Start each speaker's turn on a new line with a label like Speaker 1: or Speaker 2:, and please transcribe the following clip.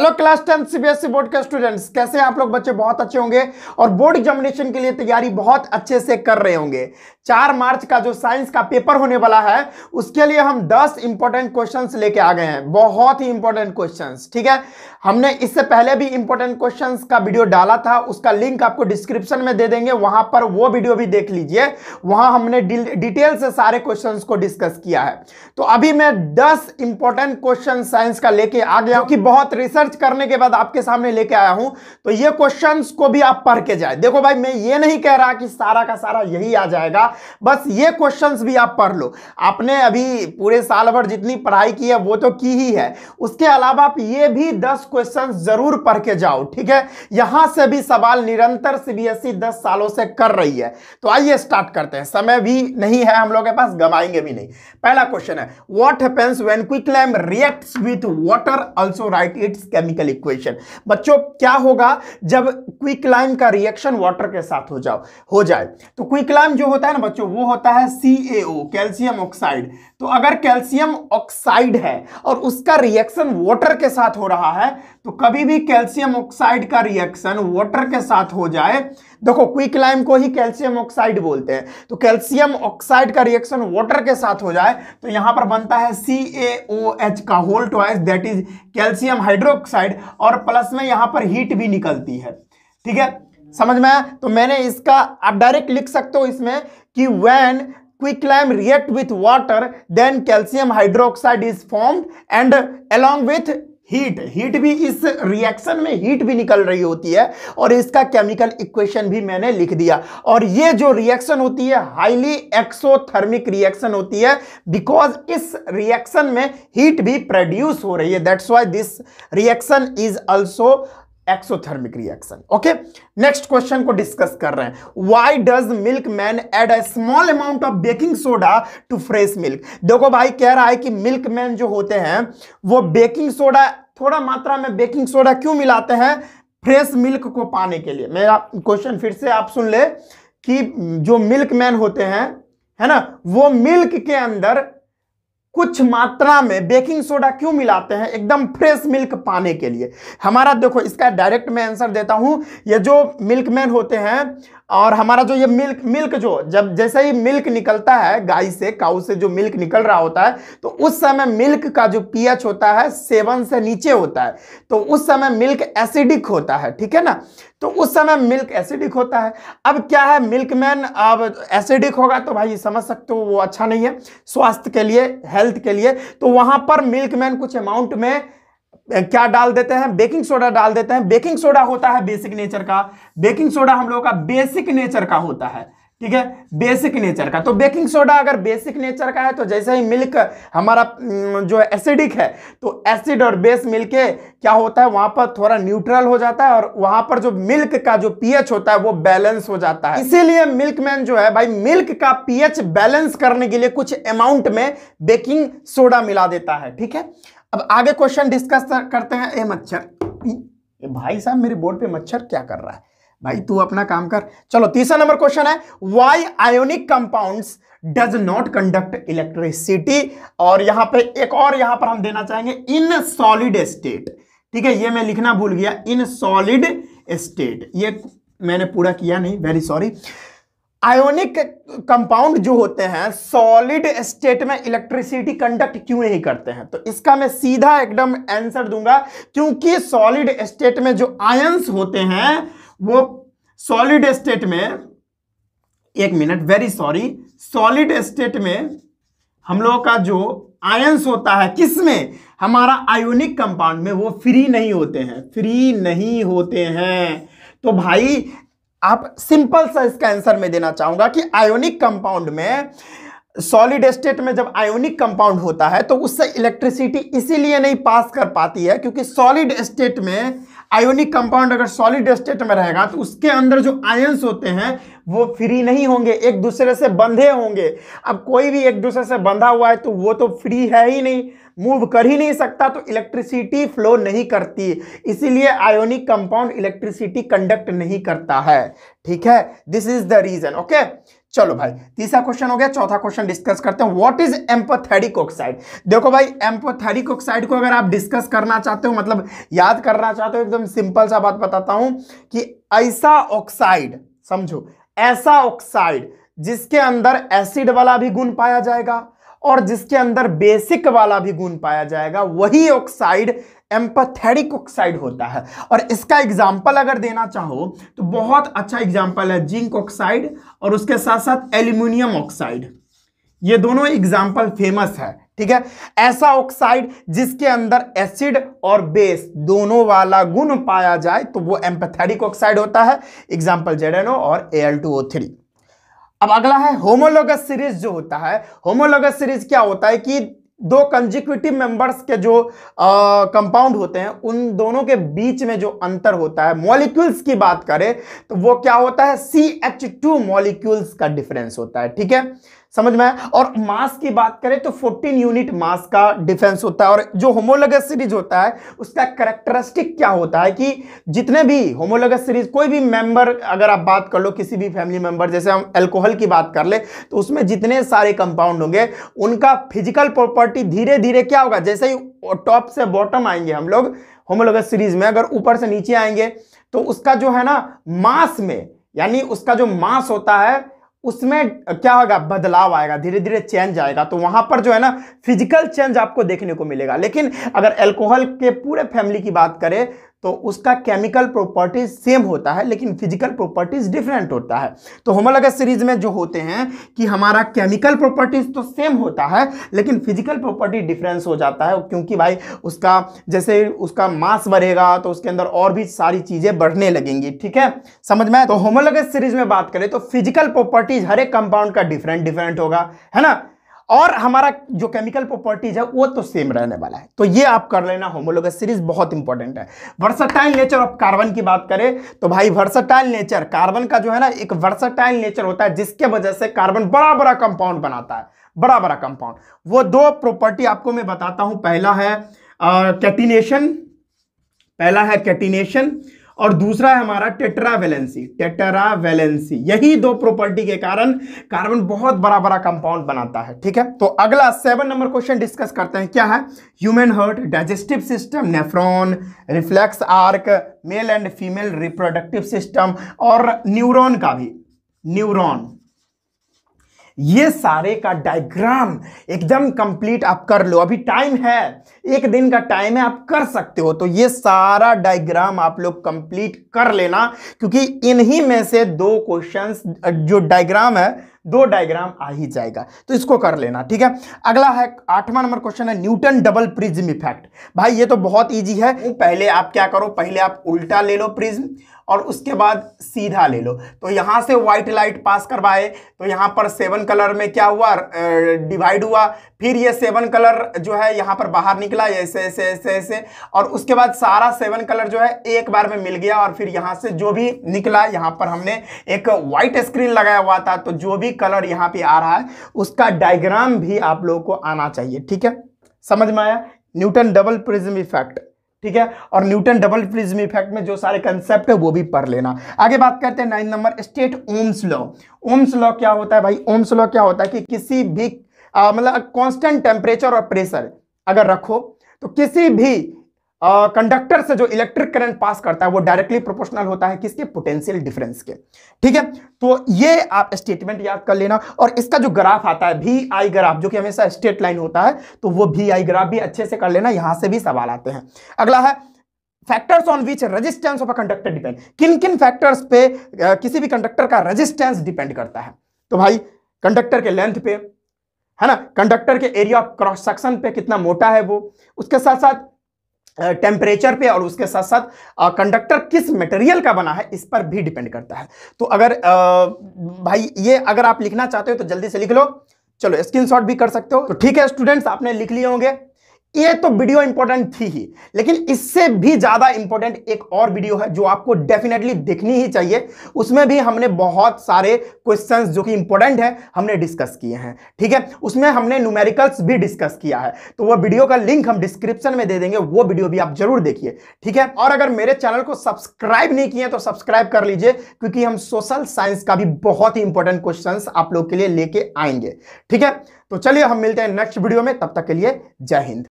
Speaker 1: hello class tenth CBSE board के students कैसे आप लोग बच्चे बहुत अच्छे होंगे और बोर्ड एग्जामिनेशन के लिए तैयारी बहुत अच्छे से कर रहे होंगे चार मार्च का जो साइंस का पेपर होने वाला है उसके लिए हम दस इंपॉर्टेंट क्वेश्चंस लेके आ गए हैं बहुत ही इंपॉर्टेंट क्वेश्चंस ठीक है हमने इससे पहले भी इंपॉर्टेंट क्वेश्चन का वीडियो डाला था उसका लिंक आपको डिस्क्रिप्शन में दे देंगे वहां पर वो वीडियो भी देख लीजिए वहां हमने डिटेल से सारे क्वेश्चन को डिस्कस किया है तो अभी मैं दस इंपॉर्टेंट क्वेश्चन साइंस का लेके आ गया कि बहुत रिसर्च रिसर्च करने के बाद आपके सामने लेके आया हूं तो ये क्वेश्चंस को भी आप पढ़ के जाए देखो भाई मैं ये नहीं कह रहा कि सारा का सारा यही आ जाएगा बस ये क्वेश्चंस भी आप पढ़ लो आपने अभी पूरे साल भर जितनी पढ़ाई की है वो तो की ही है उसके अलावा आप ये भी दस क्वेश्चन जरूर पढ़ के जाओ ठीक है यहां से भी सवाल निरंतर सीबीएसई e दस सालों से कर रही है तो आइए स्टार्ट करते हैं समय भी नहीं है हम लोग के पास गवाएंगे भी नहीं पहला क्वेश्चन है what happens when quick lime react with water also right it's chemical equation बच्चों क्या होगा जब क्विक लाइम का रिएक्शन वाटर के साथ हो जाओ हो जाए तो क्विक लाइम जो होता है ना बच्चों वो होता है सी कैल्शियम ऑक्साइड तो अगर कैल्शियम ऑक्साइड है और उसका रिएक्शन वाटर के साथ हो रहा है तो कभी भी कैल्शियम ऑक्साइड का रिएक्शन वाटर के साथ हो जाए देखो क्विक लाइम को ही कैल्शियम ऑक्साइड बोलते हैं तो कैल्शियम ऑक्साइड का रिएक्शन वाटर के साथ हो जाए तो यहां पर बनता है सी ए ओ एच का whole twice that is calcium hydroxide और प्लस में यहां पर हीट भी निकलती है ठीक है समझ में आया तो मैंने इसका आप डायरेक्ट लिख सकते हो इसमें कि when react with water then calcium hydro oxide is formed and along with heat heat भी इस रिएक्शन में हीट भी निकल रही होती है और इसका केमिकल इक्वेशन भी मैंने लिख दिया और ये जो रिएक्शन होती है हाईली एक्सोथर्मिक रिएक्शन होती है बिकॉज इस रिएक्शन में हीट भी प्रोड्यूस हो रही है that's why this reaction is also exothermic reaction okay next question को डिस्कस कर रहे हैं why does milkman add a small amount of baking soda to fresh milk देखो भाई कह रहा है कि मिल्क मैन जो होते हैं वो बेकिंग सोडा थोड़ा मात्रा में बेकिंग सोडा क्यों मिलाते हैं फ्रेश मिल्क को पाने के लिए मेरा क्वेश्चन फिर से आप सुन ले कि जो मिल्क मैन होते हैं है ना वो मिल्क के अंदर कुछ मात्रा में बेकिंग सोडा क्यों मिलाते हैं एकदम फ्रेश मिल्क पाने के लिए हमारा देखो इसका डायरेक्ट मैं आंसर देता हूं ये जो मिल्कमैन होते हैं और हमारा जो ये मिल्क मिल्क जो जब जैसे ही मिल्क निकलता है गाय से काउ से जो मिल्क निकल रहा होता है तो उस समय मिल्क का जो पीएच होता है सेवन से नीचे होता है तो उस समय मिल्क एसिडिक होता है ठीक है ना तो उस समय मिल्क एसिडिक होता है अब क्या है मिल्क मैन अब एसिडिक होगा तो भाई समझ सकते हो वो अच्छा नहीं है स्वास्थ्य के लिए हेल्थ के लिए तो वहां पर मिल्क मैन कुछ अमाउंट में क्या डाल देते हैं बेकिंग सोडा डाल देते हैं बेकिंग सोडा होता है बेसिक नेचर का बेकिंग सोडा हम लोगों का बेसिक नेचर का होता है ठीक है बेसिक नेचर का तो बेकिंग सोडा अगर बेसिक नेचर का है तो जैसे ही मिल्क हमारा हम्म, जो एसिडिक है तो एसिड और बेस मिलके क्या होता है वहां पर थोड़ा न्यूट्रल हो जाता है और वहां पर जो मिल्क का जो पीएच होता है वो बैलेंस हो जाता है इसीलिए मिल्क मैन जो है भाई मिल्क का पीएच बैलेंस करने के लिए कुछ अमाउंट में बेकिंग सोडा मिला देता है ठीक है अब आगे क्वेश्चन डिस्कस करते हैं ए मच्छर भाई साहब मेरे बोर्ड पे मच्छर क्या कर रहा है भाई तू अपना काम कर चलो तीसरा नंबर क्वेश्चन है why ionic compounds does not conduct electricity और यहां पे एक और यहां पर हम देना चाहेंगे इन सॉलिड स्टेट ठीक है ये मैं लिखना भूल गया इन सॉलिड स्टेट ये मैंने पूरा किया नहीं वेरी सॉरी आयोनिक कंपाउंड जो होते हैं सॉलिड स्टेट में इलेक्ट्रिसिटी कंडक्ट क्यों नहीं करते हैं तो इसका मैं सीधा एकदम आंसर दूंगा क्योंकि सॉलिड स्टेट में जो आयंस होते हैं वो सॉलिड स्टेट में एक minute very sorry solid state में हम लोगों का जो आयंस होता है किसमें हमारा आयोनिक कंपाउंड में वो फ्री नहीं होते हैं फ्री नहीं होते हैं तो भाई आप सिंपल सा इसका आंसर में देना चाहूंगा कि आयोनिक कंपाउंड में सॉलिड स्टेट में जब आयोनिक कंपाउंड होता है तो उससे इलेक्ट्रिसिटी इसीलिए नहीं पास कर पाती है क्योंकि सॉलिड स्टेट में आयोनिक कंपाउंड अगर सॉलिड स्टेट में रहेगा तो उसके अंदर जो आयंस होते हैं वो फ्री नहीं होंगे एक दूसरे से बंधे होंगे अब कोई भी एक दूसरे से बंधा हुआ है तो वो तो फ्री है ही नहीं मूव कर ही नहीं सकता तो इलेक्ट्रिसिटी फ्लो नहीं करती इसीलिए आयोनिक कंपाउंड इलेक्ट्रिसिटी कंडक्ट नहीं करता है ठीक है this is the reason okay चलो भाई तीसरा क्वेश्चन हो गया चौथा क्वेश्चन डिस्कस करते हैं व्हाट इज एम्पोथेरिक ऑक्साइड देखो भाई एम्पोथेरिक ऑक्साइड को अगर आप डिस्कस करना चाहते हो मतलब याद करना चाहते हो एकदम सिंपल सा बात बताता हूं कि ऐसा ऑक्साइड समझो ऐसा ऑक्साइड जिसके अंदर एसिड वाला भी गुण पाया जाएगा और जिसके अंदर बेसिक वाला भी गुण पाया जाएगा वही ऑक्साइड एम्पथेटिक ऑक्साइड होता है और इसका एग्जाम्पल अगर देना चाहो तो बहुत अच्छा एग्जाम्पल है जिंक ऑक्साइड और उसके साथ साथ एल्यूमिनियम ऑक्साइड ये दोनों एग्जाम्पल फेमस है ठीक है ऐसा ऑक्साइड जिसके अंदर एसिड और बेस दोनों वाला गुण पाया जाए तो वो एम्पथेटिक ऑक्साइड होता है एग्जाम्पल ओ और ए अब अगला है होमोलोगस सीरीज जो होता है होमोलोगस सीरीज क्या होता है कि दो कंजिक्यूटिव मेंबर्स के जो कंपाउंड होते हैं उन दोनों के बीच में जो अंतर होता है मॉलिक्यूल्स की बात करें तो वो क्या होता है सी एच टू मॉलिक्यूल्स का डिफरेंस होता है ठीक है समझ में और मास की बात करें तो 14 यूनिट मास का डिफेंस होता है और जो होमोलगस सीरीज होता है उसका करेक्टरिस्टिक क्या होता है कि जितने भी होमोलगस सीरीज कोई भी मेंबर अगर आप बात कर लो किसी भी फैमिली मेंबर जैसे हम एल्कोहल की बात कर ले तो उसमें जितने सारे कंपाउंड होंगे उनका फिजिकल प्रॉपर्टी धीरे धीरे क्या होगा जैसे ही टॉप से बॉटम आएंगे हम लोग होमोलगस सीरीज में अगर ऊपर से नीचे आएंगे तो उसका जो है ना मास में यानी उसका जो मास होता है उसमें क्या होगा बदलाव आएगा धीरे धीरे चेंज आएगा तो वहां पर जो है ना फिजिकल चेंज आपको देखने को मिलेगा लेकिन अगर एल्कोहल के पूरे फैमिली की बात करें तो उसका केमिकल प्रॉपर्टीज सेम होता है लेकिन फिजिकल प्रॉपर्टीज डिफरेंट होता है तो होमोलगस सीरीज में जो होते हैं कि हमारा केमिकल प्रॉपर्टीज तो सेम होता है लेकिन फिजिकल प्रॉपर्टी डिफरेंस हो जाता है क्योंकि भाई उसका जैसे उसका मास बढ़ेगा तो उसके अंदर और भी सारी चीज़ें बढ़ने लगेंगी ठीक है समझ में तो होमोलगस सीरीज में बात करें तो फिजिकल प्रॉपर्टीज हर एक कंपाउंड का डिफरेंट डिफरेंट होगा है ना और हमारा जो केमिकल प्रॉपर्टीज है वो तो सेम रहने वाला है तो ये आप कर लेना होमोलोग सीरीज बहुत इंपॉर्टेंट है वर्सटाइल नेचर ऑफ कार्बन की बात करें तो भाई वर्सटाइल नेचर कार्बन का जो है ना एक वर्सटाइल नेचर होता है जिसके वजह से कार्बन बड़ा बड़ा कंपाउंड बनाता है बड़ा बड़ा कंपाउंड वो दो प्रॉपर्टी आपको मैं बताता हूं पहला है कैटिनेशन पहला है कैटिनेशन और दूसरा है हमारा टेट्रावेलेंसी टेट्रावेलेंसी यही दो प्रॉपर्टी के कारण कार्बन बहुत बड़ा बड़ा कंपाउंड बनाता है ठीक है तो अगला सेवन नंबर क्वेश्चन डिस्कस करते हैं क्या है human heart digestive system nephron reflex arc male and female reproductive system और न्यूरोन का भी न्यूरोन ये सारे का डायग्राम एकदम कंप्लीट आप कर लो अभी टाइम है एक दिन का टाइम है आप कर सकते हो तो ये सारा डायग्राम आप लोग कंप्लीट कर लेना क्योंकि इन्हीं में से दो क्वेश्चंस जो डायग्राम है दो डायग्राम आ ही जाएगा तो इसको कर लेना ठीक है अगला है आठवां नंबर क्वेश्चन है न्यूटन डबल प्रिज्म इफेक्ट भाई ये तो बहुत ईजी है पहले आप क्या करो पहले आप उल्टा ले लो प्रिज्म और उसके बाद सीधा ले लो तो यहाँ से वाइट लाइट पास करवाए तो यहाँ पर सेवन कलर में क्या हुआ डिवाइड हुआ फिर ये सेवन कलर जो है यहाँ पर बाहर निकला ऐसे ऐसे ऐसे ऐसे और उसके बाद सारा सेवन कलर जो है एक बार में मिल गया और फिर यहाँ से जो भी निकला यहाँ पर हमने एक वाइट स्क्रीन लगाया हुआ था तो जो भी कलर यहाँ पर आ रहा है उसका डायग्राम भी आप लोगों को आना चाहिए ठीक है समझ में आया न्यूटन डबल प्रिज्म इफेक्ट ठीक है और न्यूटन डबल प्रिज्म इफेक्ट में जो सारे कंसेप्ट है वो भी पढ़ लेना आगे बात करते हैं nine number state Ohm's law Ohm's law क्या होता है भाई ओम्स लॉ क्या होता है कि किसी भी मतलब कांस्टेंट टेम्परेचर और प्रेशर अगर रखो तो किसी भी कंडक्टर से जो इलेक्ट्रिक करंट पास करता है वो डायरेक्टली प्रोपोर्शनल होता है किसके पोटेंशियल डिफरेंस के ठीक है तो ये आप स्टेटमेंट याद कर लेना और इसका जो ग्राफ आता है भी आई ग्राफ जो कि हमेशा स्ट्रेट लाइन होता है तो वो भी आई ग्राफ भी अच्छे से कर लेना यहां से भी सवाल आते हैं अगला है factors on which resistance of a conductor depend किन किन फैक्टर्स पे आ, किसी भी कंडक्टर का रजिस्टेंस डिपेंड करता है तो भाई कंडक्टर के लेंथ पे है ना कंडक्टर के एरिया ऑफ क्रॉस सेक्शन पे कितना मोटा है वो उसके साथ साथ टेम्परेचर पे और उसके साथ साथ कंडक्टर किस मटेरियल का बना है इस पर भी डिपेंड करता है तो अगर आ, भाई ये अगर आप लिखना चाहते हो तो जल्दी से लिख लो चलो स्क्रीनशॉट भी कर सकते हो तो ठीक है स्टूडेंट्स आपने लिख लिए होंगे ये तो वीडियो इंपॉर्टेंट थी ही लेकिन इससे भी ज़्यादा इंपॉर्टेंट एक और वीडियो है जो आपको डेफिनेटली देखनी ही चाहिए उसमें भी हमने बहुत सारे क्वेश्चंस जो कि इंपॉर्टेंट है हमने डिस्कस किए हैं ठीक है उसमें हमने न्यूमेरिकल्स भी डिस्कस किया है तो वो वीडियो का लिंक हम डिस्क्रिप्शन में दे देंगे वो वीडियो भी आप जरूर देखिए ठीक है और अगर मेरे चैनल को सब्सक्राइब नहीं किए तो सब्सक्राइब कर लीजिए क्योंकि हम सोशल साइंस का भी बहुत ही इंपॉर्टेंट क्वेश्चन आप लोग के लिए लेके आएंगे ठीक है तो चलिए हम मिलते हैं नेक्स्ट वीडियो में तब तक के लिए जय हिंद